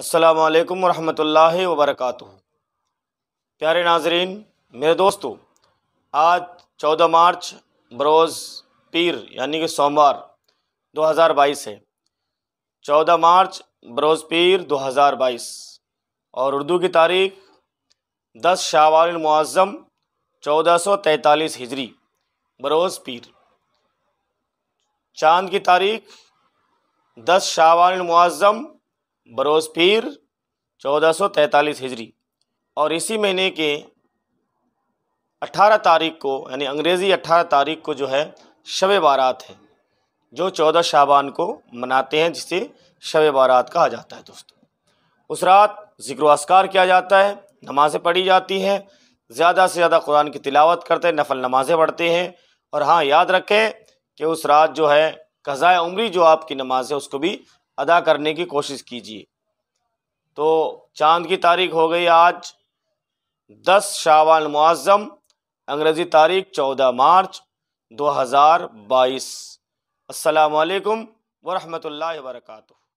असलकम वरहमल वबरक प्यारे नाजरीन मेरे दोस्तों आज 14 मार्च बरोज़ पीर यानी कि सोमवार 2022 है 14 मार्च बरोज़ पीर 2022 और उर्दू की तारीख 10 शावाल मुआज़म 1443 हिजरी बरोज़ पीर चांद की तारीख 10 शावाल मुआज़म बरोज़ पीर चौदह सौ हिजरी और इसी महीने के 18 तारीख को यानी अंग्रेज़ी 18 तारीख को जो है शब बारात है जो चौदह शाबान को मनाते हैं जिसे शब बारात कहा जाता है दोस्तों उस रात जिक्र असकार किया जाता है नमाज़ें पढ़ी जाती हैं ज़्यादा से ज़्यादा कुरान की तिलावत करते हैं नफल नमाज़ें पढ़ते हैं और हाँ याद रखें कि उस रात जो है कज़ाए उम्री जो आपकी नमाज है उसको भी अदा करने की कोशिश कीजिए तो चांद की तारीख हो गई आज दस शावाल मुआज़म अंग्रेज़ी तारीख चौदह मार्च दो हज़ार बाईस असलकम वरहमल वर्का